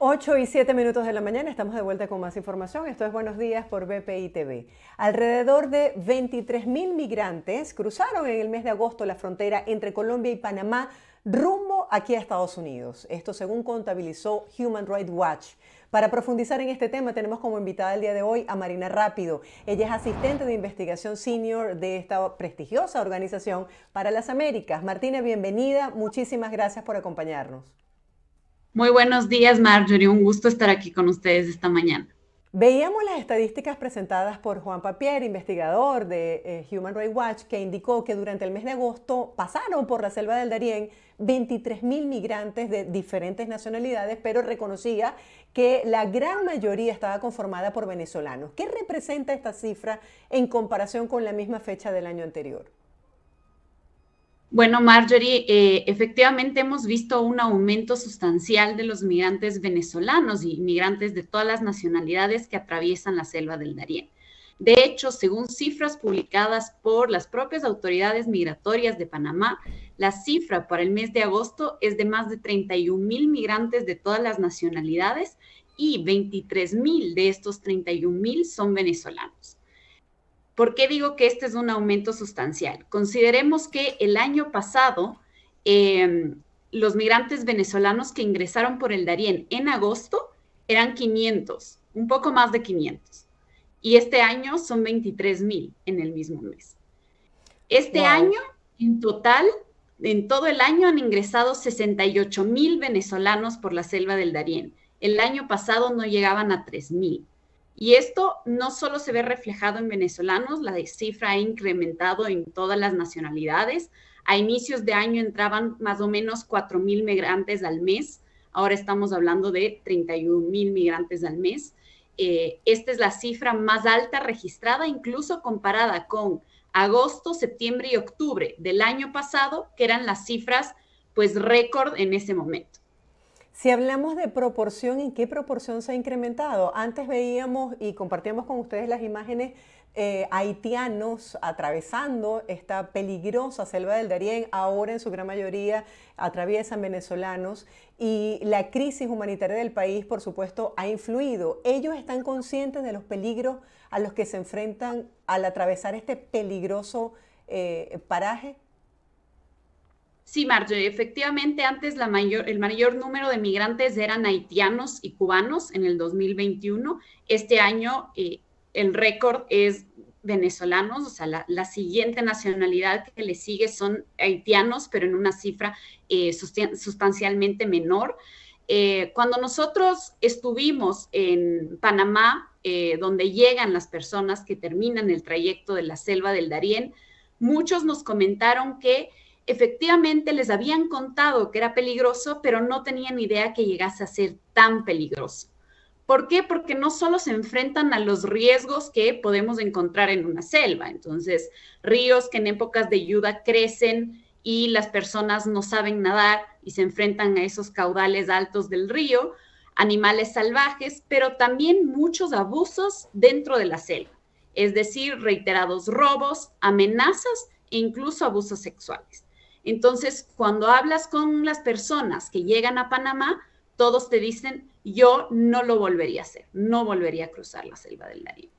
8 y 7 minutos de la mañana, estamos de vuelta con más información. Esto es Buenos Días por BPI TV. Alrededor de 23.000 migrantes cruzaron en el mes de agosto la frontera entre Colombia y Panamá rumbo aquí a Estados Unidos. Esto según contabilizó Human Rights Watch. Para profundizar en este tema tenemos como invitada el día de hoy a Marina Rápido. Ella es asistente de investigación senior de esta prestigiosa organización para las Américas. Martina, bienvenida. Muchísimas gracias por acompañarnos. Muy buenos días, Marjorie. Un gusto estar aquí con ustedes esta mañana. Veíamos las estadísticas presentadas por Juan Papier, investigador de eh, Human Rights Watch, que indicó que durante el mes de agosto pasaron por la selva del Darién 23 mil migrantes de diferentes nacionalidades, pero reconocía que la gran mayoría estaba conformada por venezolanos. ¿Qué representa esta cifra en comparación con la misma fecha del año anterior? Bueno, Marjorie, eh, efectivamente hemos visto un aumento sustancial de los migrantes venezolanos y migrantes de todas las nacionalidades que atraviesan la selva del Darién. De hecho, según cifras publicadas por las propias autoridades migratorias de Panamá, la cifra para el mes de agosto es de más de 31 mil migrantes de todas las nacionalidades y 23 mil de estos 31 mil son venezolanos. ¿Por qué digo que este es un aumento sustancial? Consideremos que el año pasado em, los migrantes venezolanos que ingresaron por el Darién en agosto eran 500, un poco más de 500. Y este año son 23 mil en el mismo mes. Este año, en total, en todo el año han ingresado 68 mil venezolanos por la selva del Darién. El año pasado no llegaban a 3 mil. Y esto no solo se ve reflejado en venezolanos, la cifra ha incrementado en todas las nacionalidades. A inicios de año entraban más o menos 4.000 migrantes al mes, ahora estamos hablando de 31.000 migrantes al mes. Eh, esta es la cifra más alta registrada, incluso comparada con agosto, septiembre y octubre del año pasado, que eran las cifras pues récord en ese momento. Si hablamos de proporción, ¿en qué proporción se ha incrementado? Antes veíamos y compartíamos con ustedes las imágenes eh, haitianos atravesando esta peligrosa selva del Darién, ahora en su gran mayoría atraviesan venezolanos y la crisis humanitaria del país, por supuesto, ha influido. Ellos están conscientes de los peligros a los que se enfrentan al atravesar este peligroso eh, paraje. Sí, Marjorie, efectivamente antes el mayor número de migrantes eran haitianos y cubanos en el 2021. Este año eh, el récord es venezolanos, o sea, la, siguiente nacionalidad que le sigue son haitianos, pero en una cifra eh, sustancialmente menor. Eh, cuando nosotros estuvimos en Panamá, donde llegan las personas que terminan el trayecto de la selva del Darién, muchos nos comentaron que efectivamente les habían contado que era peligroso, pero no tenían idea que llegase a ser tan peligroso. ¿Por qué? Porque no solo se enfrentan a los riesgos que podemos encontrar en una selva, entonces ríos que en épocas de lluvia crecen y las personas no saben nadar y se enfrentan a esos caudales altos del río, animales salvajes, pero también muchos abusos dentro de la selva, es decir, reiterados robos, amenazas e incluso abusos sexuales. Entonces, cuando hablas con las personas que llegan a Panamá, todos te dicen, yo no lo volvería a hacer, no volvería a cruzar la selva del Darién.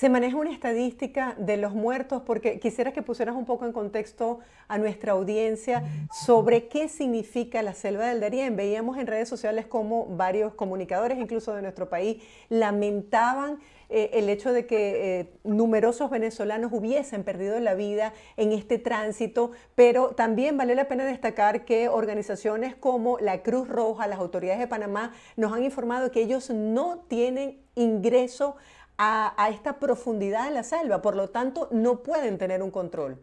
Se maneja una estadística de los muertos porque quisiera que pusieras un poco en contexto a nuestra audiencia sobre qué significa la selva del Darién. Veíamos en redes sociales como varios comunicadores, incluso de nuestro país, lamentaban eh, el hecho de que eh, numerosos venezolanos hubiesen perdido la vida en este tránsito, pero también vale la pena destacar que organizaciones como la Cruz Roja, las autoridades de Panamá, nos han informado que ellos no tienen ingreso a, esta profundidad de la selva, por lo tanto no pueden tener un control.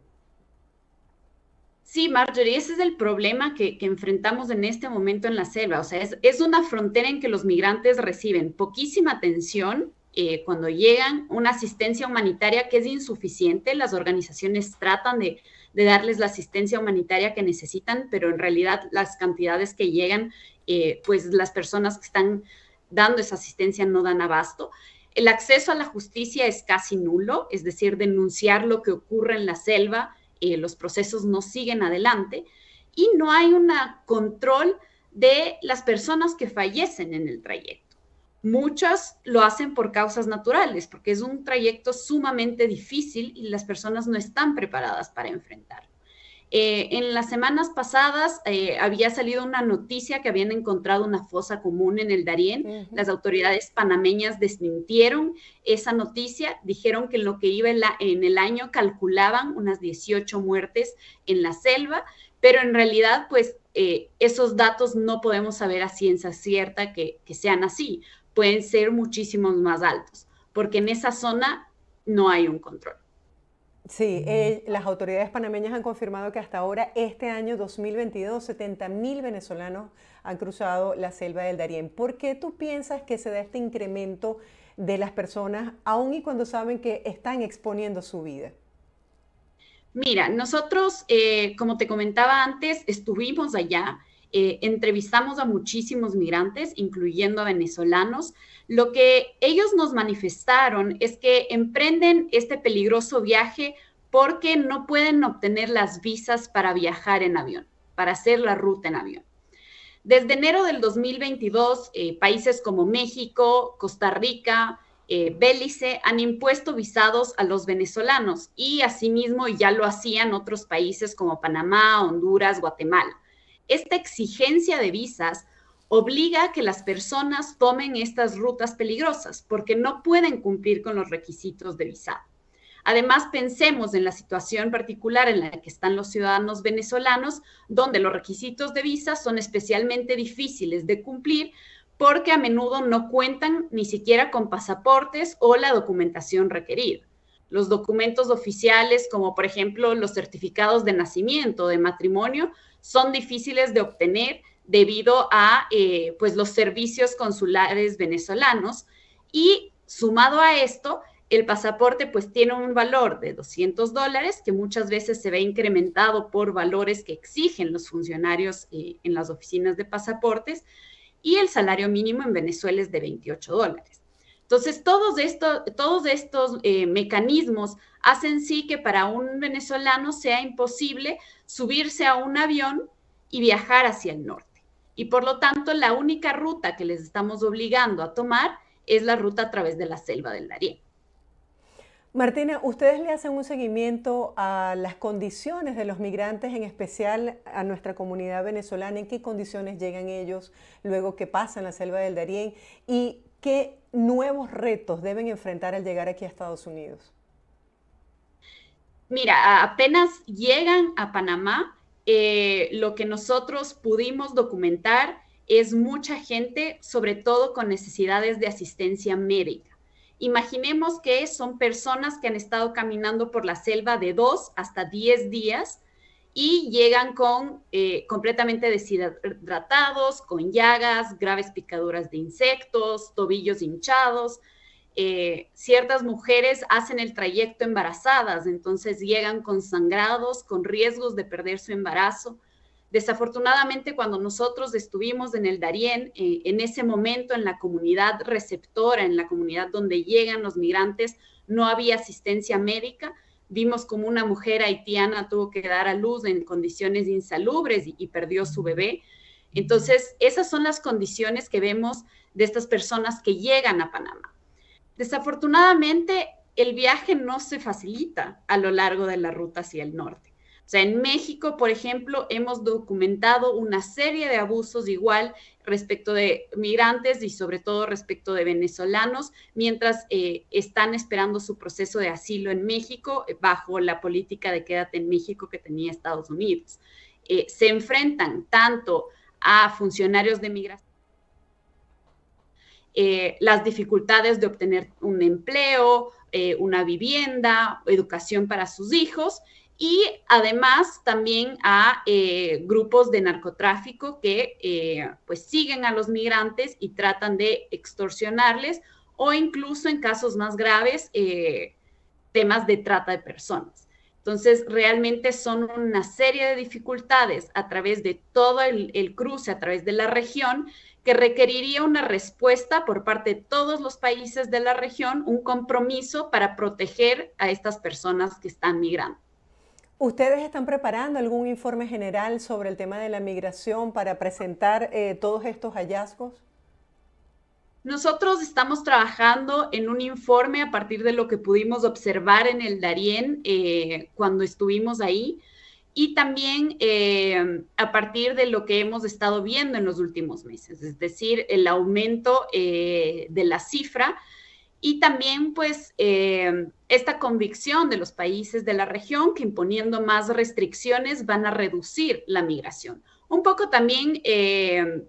Sí, Marjorie, ese es el problema que, enfrentamos en este momento en la selva. O sea, es, una frontera en que los migrantes reciben poquísima atención eh, cuando llegan, una asistencia humanitaria que es insuficiente. Las organizaciones tratan de, darles la asistencia humanitaria que necesitan, pero en realidad las cantidades que llegan, eh, pues las personas que están dando esa asistencia no dan abasto. El acceso a la justicia es casi nulo, es decir, denunciar lo que ocurre en la selva, eh, los procesos no siguen adelante y no hay un control de las personas que fallecen en el trayecto. Muchas lo hacen por causas naturales, porque es un trayecto sumamente difícil y las personas no están preparadas para enfrentarlo. Eh, en las semanas pasadas eh, había salido una noticia que habían encontrado una fosa común en el Darién. Las autoridades panameñas desmintieron esa noticia, dijeron que en lo que iba en, el año calculaban unas 18 muertes en la selva, pero en realidad pues eh, esos datos no podemos saber a ciencia cierta que sean así, pueden ser muchísimos más altos, porque en esa zona no hay un control. Sí, eh, las autoridades panameñas han confirmado que hasta ahora, este año 2022, 70.000 venezolanos han cruzado la selva del Darién. ¿Por qué tú piensas que se da este incremento de las personas, aun y cuando saben que están exponiendo su vida? Mira, nosotros, eh, como te comentaba antes, estuvimos allá eh, entrevistamos a muchísimos migrantes, incluyendo a venezolanos. Lo que ellos nos manifestaron es que emprenden este peligroso viaje porque no pueden obtener las visas para viajar en avión, para hacer la ruta en avión. Desde enero del 2022, eh, países como México, Costa Rica, eh, Bélice han impuesto visados a los venezolanos y asimismo ya lo hacían otros países como Panamá, Honduras, Guatemala esta exigencia de visas obliga a que las personas tomen estas rutas peligrosas porque no pueden cumplir con los requisitos de visado. Además, pensemos en la situación particular en la que están los ciudadanos venezolanos, donde los requisitos de visa son especialmente difíciles de cumplir porque a menudo no cuentan ni siquiera con pasaportes o la documentación requerida los documentos oficiales, como por ejemplo los certificados de nacimiento, de matrimonio, son difíciles de obtener debido a eh, pues los servicios consulares venezolanos y sumado a esto, el pasaporte pues tiene un valor de 200 dólares que muchas veces se ve incrementado por valores que exigen los funcionarios eh, en las oficinas de pasaportes y el salario mínimo en Venezuela es de 28 dólares. Entonces, todos, todos estos eh, mecanismos hacen sí que para un venezolano sea imposible subirse a un avión y viajar hacia el norte. Y por lo tanto, la única ruta que les estamos obligando a tomar es la ruta a través de la selva del Darién. Martina, ustedes le hacen un seguimiento a las condiciones de los migrantes, en especial a nuestra comunidad venezolana, en qué condiciones llegan ellos luego que pasan la selva del Darién y ¿Qué nuevos retos deben enfrentar al llegar aquí a Estados Unidos? Mira, apenas llegan a Panamá, eh, lo que nosotros pudimos documentar es mucha gente, sobre todo con necesidades de asistencia médica. Imaginemos que son personas que han estado caminando por la selva de dos hasta diez días y llegan con eh, completamente deshidratados, con llagas, graves picaduras de insectos, tobillos hinchados. Eh, ciertas mujeres hacen el trayecto embarazadas, entonces llegan con sangrados, con riesgos de perder su embarazo. Desafortunadamente, cuando nosotros estuvimos en el Darién, eh, en ese momento en la comunidad receptora, en la comunidad donde llegan los migrantes, no había asistencia médica Vimos como una mujer haitiana tuvo que dar a luz en condiciones insalubres y, perdió su bebé. Entonces, esas son las condiciones que vemos de estas personas que llegan a Panamá. Desafortunadamente, el viaje no se facilita a lo largo de la ruta hacia el norte. O sea, en México, por ejemplo, hemos documentado una serie de abusos igual respecto de migrantes y sobre todo respecto de venezolanos, mientras eh, están esperando su proceso de asilo en México eh, bajo la política de quédate en México que tenía Estados Unidos. Eh, se enfrentan tanto a funcionarios de migración, las dificultades de obtener un empleo, una vivienda, educación para sus hijos, y además también a eh, grupos de narcotráfico que eh, pues siguen a los migrantes y tratan de extorsionarles o incluso en casos más graves eh, temas de trata de personas. Entonces, realmente son una serie de dificultades a través de todo el cruce, a través de la región, que requeriría una respuesta por parte de todos los países de la región, un compromiso para proteger a estas personas que están migrando. ¿Ustedes están preparando algún informe general sobre el tema de la migración para presentar eh, todos estos hallazgos? Nosotros estamos trabajando en un informe a partir de lo que pudimos observar en el Darién eh, cuando estuvimos ahí y también eh, a partir de lo que hemos estado viendo en los últimos meses, es decir, el aumento de la cifra y también pues eh, esta convicción de los países de la región que imponiendo más restricciones van a reducir la migración. Un poco también eh,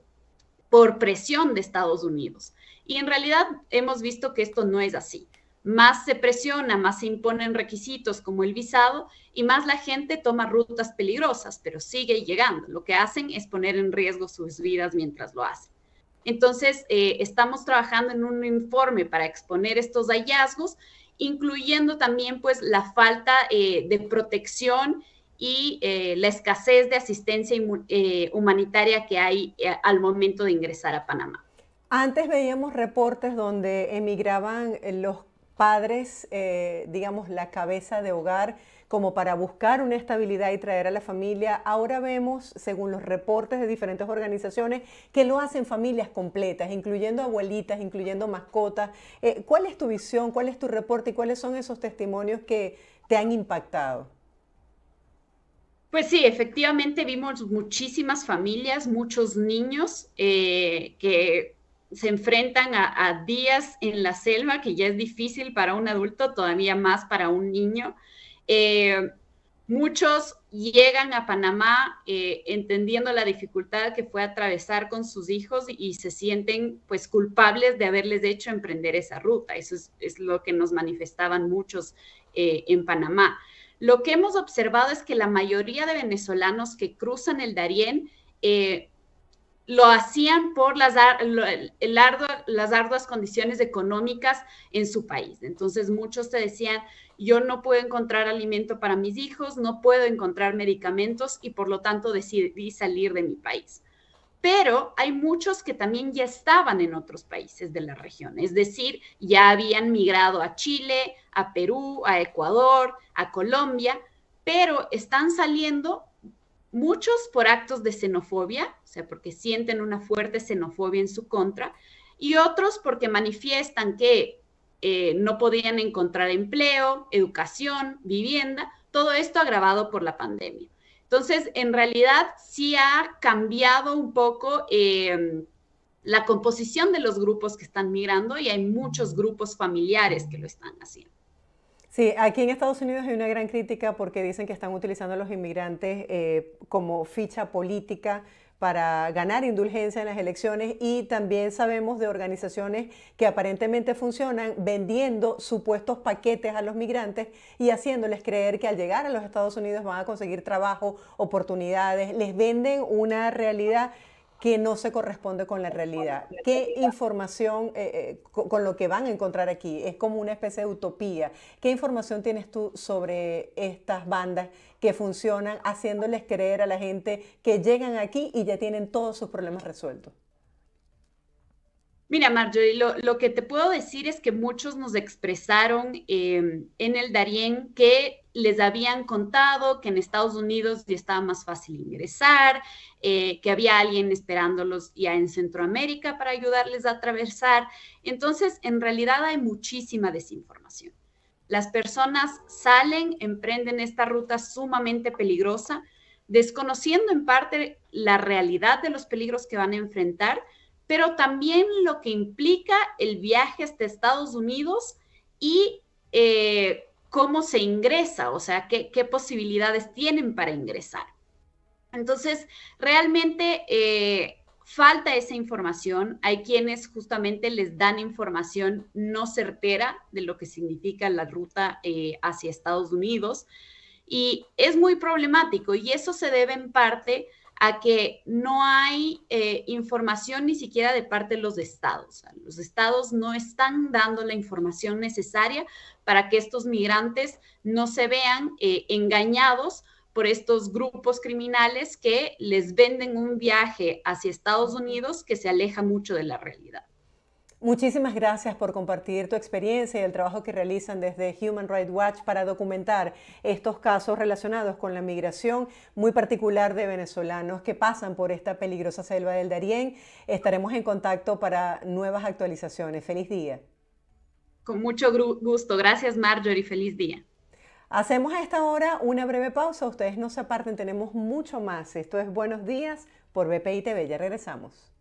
por presión de Estados Unidos. Y en realidad hemos visto que esto no es así. Más se presiona, más se imponen requisitos como el visado y más la gente toma rutas peligrosas, pero sigue llegando. Lo que hacen es poner en riesgo sus vidas mientras lo hacen. Entonces, eh, estamos trabajando en un informe para exponer estos hallazgos, incluyendo también pues la falta eh, de protección y eh, la escasez de asistencia humanitaria que hay al momento de ingresar a Panamá. Antes veíamos reportes donde emigraban los padres, eh, digamos, la cabeza de hogar como para buscar una estabilidad y traer a la familia. Ahora vemos, según los reportes de diferentes organizaciones, que lo hacen familias completas, incluyendo abuelitas, incluyendo mascotas. Eh, ¿Cuál es tu visión, cuál es tu reporte y cuáles son esos testimonios que te han impactado? Pues sí, efectivamente vimos muchísimas familias, muchos niños eh, que se enfrentan a, días en la selva, que ya es difícil para un adulto, todavía más para un niño. Eh, muchos llegan a Panamá eh, entendiendo la dificultad que fue atravesar con sus hijos y, se sienten pues culpables de haberles hecho emprender esa ruta. Eso es, lo que nos manifestaban muchos eh, en Panamá. Lo que hemos observado es que la mayoría de venezolanos que cruzan el Darién lo hacían por las, las arduas condiciones económicas en su país. Entonces muchos te decían, yo no puedo encontrar alimento para mis hijos, no puedo encontrar medicamentos y por lo tanto decidí salir de mi país. Pero hay muchos que también ya estaban en otros países de la región, es decir, ya habían migrado a Chile, a Perú, a Ecuador, a Colombia, pero están saliendo muchos por actos de xenofobia, o sea, porque sienten una fuerte xenofobia en su contra, y otros porque manifiestan que eh, no podían encontrar empleo, educación, vivienda, todo esto agravado por la pandemia. Entonces, en realidad sí ha cambiado un poco em, la composición de los grupos que están migrando y hay muchos grupos familiares que lo están haciendo. Sí, aquí en Estados Unidos hay una gran crítica porque dicen que están utilizando a los inmigrantes eh, como ficha política para ganar indulgencia en las elecciones y también sabemos de organizaciones que aparentemente funcionan vendiendo supuestos paquetes a los migrantes y haciéndoles creer que al llegar a los Estados Unidos van a conseguir trabajo, oportunidades, les venden una realidad que no se corresponde con la realidad. ¿Qué información eh, eh, con lo que van a encontrar aquí? Es como una especie de utopía. ¿Qué información tienes tú sobre estas bandas que funcionan haciéndoles creer a la gente que llegan aquí y ya tienen todos sus problemas resueltos? Mira, Marjorie, lo, que te puedo decir es que muchos nos expresaron em, en el Darién que les habían contado que en Estados Unidos ya estaba más fácil ingresar, eh, que había alguien esperándolos ya en Centroamérica para ayudarles a atravesar. Entonces, en realidad hay muchísima desinformación. Las personas salen, emprenden esta ruta sumamente peligrosa, desconociendo en parte la realidad de los peligros que van a enfrentar pero también lo que implica el viaje hasta Estados Unidos y eh, cómo se ingresa, o sea, qué, posibilidades tienen para ingresar. Entonces, realmente eh, falta esa información. Hay quienes justamente les dan información no certera de lo que significa la ruta eh, hacia Estados Unidos. Y es muy problemático y eso se debe en parte a que no hay eh, información ni siquiera de parte de los estados. Los estados no están dando la información necesaria para que estos migrantes no se vean eh, engañados por estos grupos criminales que les venden un viaje hacia Estados Unidos que se aleja mucho de la realidad. Muchísimas gracias por compartir tu experiencia y el trabajo que realizan desde Human Rights Watch para documentar estos casos relacionados con la migración muy particular de venezolanos que pasan por esta peligrosa selva del Darién. Estaremos en contacto para nuevas actualizaciones. Feliz día. Con mucho gusto. Gracias Marjorie. Feliz día. Hacemos a esta hora una breve pausa. Ustedes no se aparten, tenemos mucho más. Esto es Buenos Días por BPI TV. Ya regresamos.